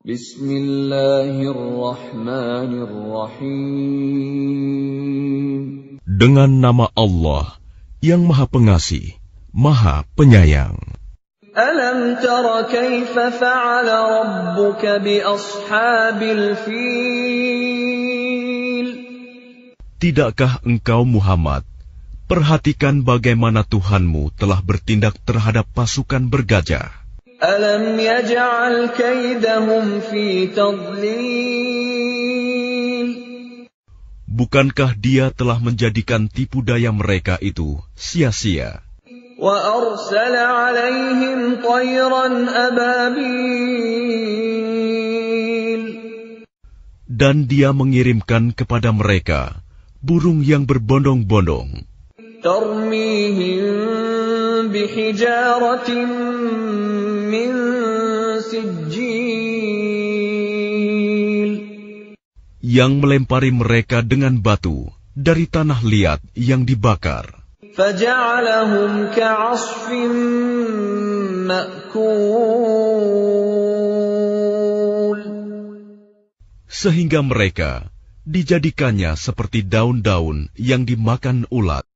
Bismillahirrahmanirrahim. Dengan nama Allah yang Maha Pengasih, Maha Penyayang. Alam tara kaifa fa'ala rabbuka bi ashabil fil? Tidakkah engkau Muhammad perhatikan bagaimana Tuhanmu telah bertindak terhadap pasukan bergajah? Alam yaj'al kaidahum fi tadlil. Bukankah dia telah menjadikan tipu daya mereka itu sia-sia? Wa arsala alaihim tayran Dan dia mengirimkan kepada mereka burung yang berbondong-bondong. Tarmihim yang melempari mereka dengan batu dari tanah liat yang dibakar sehingga mereka dijadikannya seperti daun-daun yang dimakan ulat